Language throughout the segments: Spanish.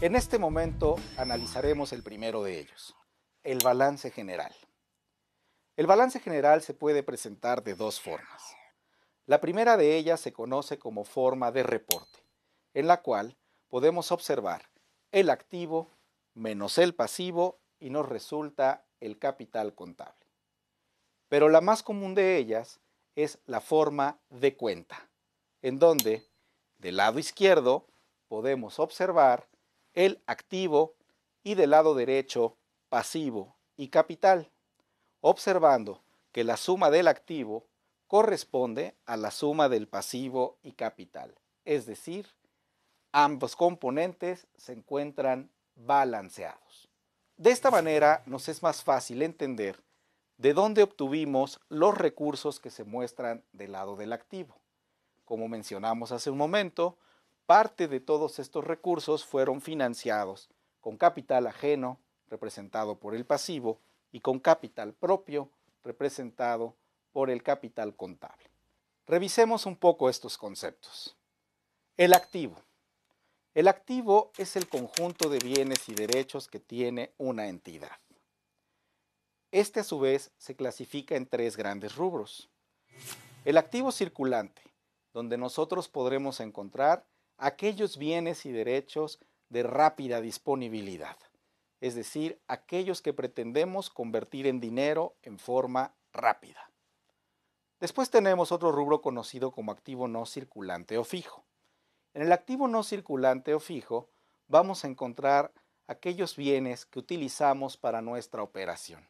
En este momento analizaremos el primero de ellos, el balance general. El balance general se puede presentar de dos formas. La primera de ellas se conoce como forma de reporte, en la cual podemos observar el activo menos el pasivo y nos resulta el capital contable. Pero la más común de ellas es la forma de cuenta, en donde del lado izquierdo podemos observar el activo y del lado derecho pasivo y capital, observando que la suma del activo corresponde a la suma del pasivo y capital, es decir, ambos componentes se encuentran balanceados. De esta manera nos es más fácil entender de dónde obtuvimos los recursos que se muestran del lado del activo. Como mencionamos hace un momento, parte de todos estos recursos fueron financiados con capital ajeno, representado por el pasivo, y con capital propio, representado por el capital contable. Revisemos un poco estos conceptos. El activo. El activo es el conjunto de bienes y derechos que tiene una entidad. Este a su vez se clasifica en tres grandes rubros. El activo circulante, donde nosotros podremos encontrar aquellos bienes y derechos de rápida disponibilidad, es decir, aquellos que pretendemos convertir en dinero en forma rápida. Después tenemos otro rubro conocido como activo no circulante o fijo en el activo no circulante o fijo vamos a encontrar aquellos bienes que utilizamos para nuestra operación.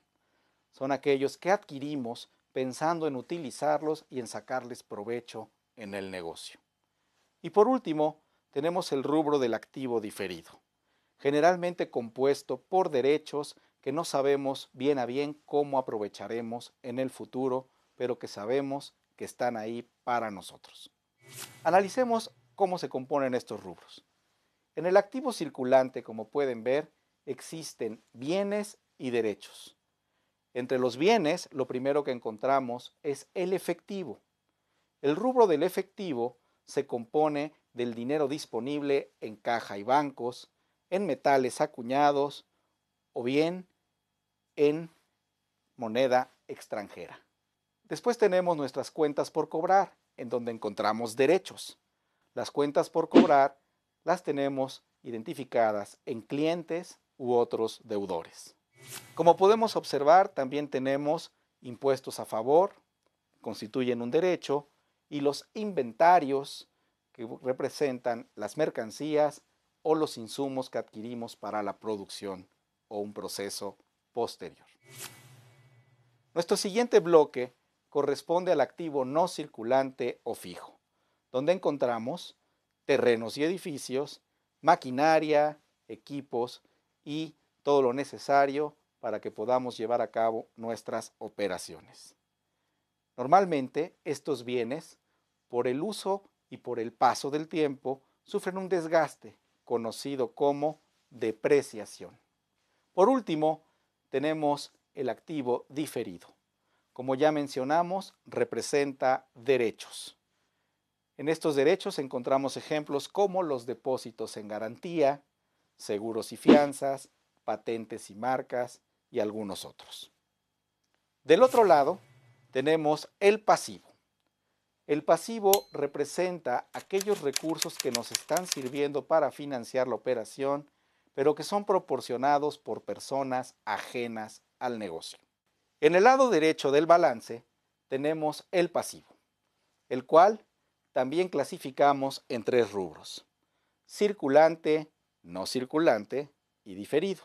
Son aquellos que adquirimos pensando en utilizarlos y en sacarles provecho en el negocio. Y por último, tenemos el rubro del activo diferido, generalmente compuesto por derechos que no sabemos bien a bien cómo aprovecharemos en el futuro, pero que sabemos que están ahí para nosotros. Analicemos cómo se componen estos rubros. En el activo circulante, como pueden ver, existen bienes y derechos. Entre los bienes, lo primero que encontramos es el efectivo. El rubro del efectivo se compone del dinero disponible en caja y bancos, en metales acuñados o bien en moneda extranjera. Después tenemos nuestras cuentas por cobrar, en donde encontramos derechos. Las cuentas por cobrar las tenemos identificadas en clientes u otros deudores. Como podemos observar, también tenemos impuestos a favor, constituyen un derecho, y los inventarios, que representan las mercancías o los insumos que adquirimos para la producción o un proceso posterior. Nuestro siguiente bloque corresponde al activo no circulante o fijo donde encontramos terrenos y edificios, maquinaria, equipos y todo lo necesario para que podamos llevar a cabo nuestras operaciones. Normalmente estos bienes, por el uso y por el paso del tiempo, sufren un desgaste conocido como depreciación. Por último, tenemos el activo diferido. Como ya mencionamos, representa derechos. En estos derechos encontramos ejemplos como los depósitos en garantía, seguros y fianzas, patentes y marcas y algunos otros. Del otro lado, tenemos el pasivo. El pasivo representa aquellos recursos que nos están sirviendo para financiar la operación, pero que son proporcionados por personas ajenas al negocio. En el lado derecho del balance tenemos el pasivo, el cual también clasificamos en tres rubros, circulante, no circulante y diferido.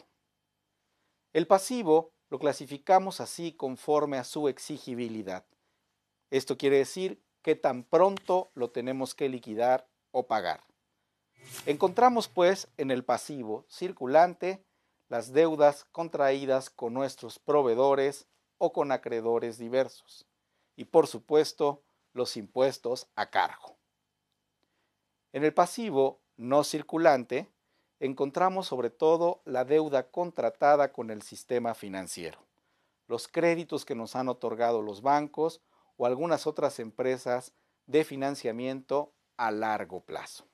El pasivo lo clasificamos así conforme a su exigibilidad. Esto quiere decir que tan pronto lo tenemos que liquidar o pagar. Encontramos pues en el pasivo circulante las deudas contraídas con nuestros proveedores o con acreedores diversos y por supuesto los impuestos a cargo. En el pasivo no circulante encontramos sobre todo la deuda contratada con el sistema financiero, los créditos que nos han otorgado los bancos o algunas otras empresas de financiamiento a largo plazo.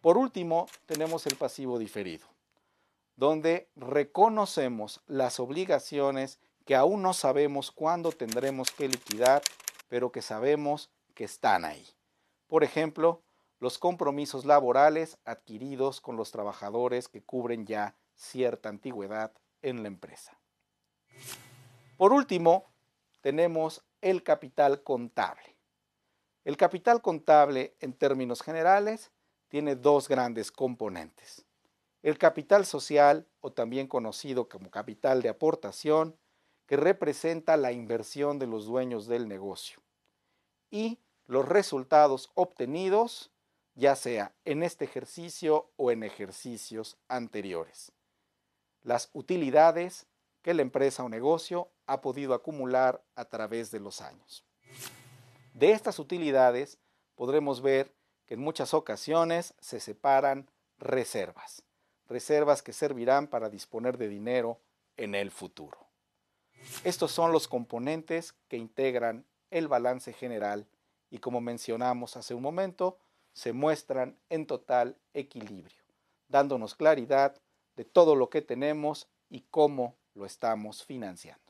Por último, tenemos el pasivo diferido, donde reconocemos las obligaciones que aún no sabemos cuándo tendremos que liquidar pero que sabemos que están ahí. Por ejemplo, los compromisos laborales adquiridos con los trabajadores que cubren ya cierta antigüedad en la empresa. Por último, tenemos el capital contable. El capital contable, en términos generales, tiene dos grandes componentes. El capital social, o también conocido como capital de aportación, que representa la inversión de los dueños del negocio. Y los resultados obtenidos, ya sea en este ejercicio o en ejercicios anteriores. Las utilidades que la empresa o negocio ha podido acumular a través de los años. De estas utilidades podremos ver que en muchas ocasiones se separan reservas, reservas que servirán para disponer de dinero en el futuro. Estos son los componentes que integran el balance general y como mencionamos hace un momento, se muestran en total equilibrio, dándonos claridad de todo lo que tenemos y cómo lo estamos financiando.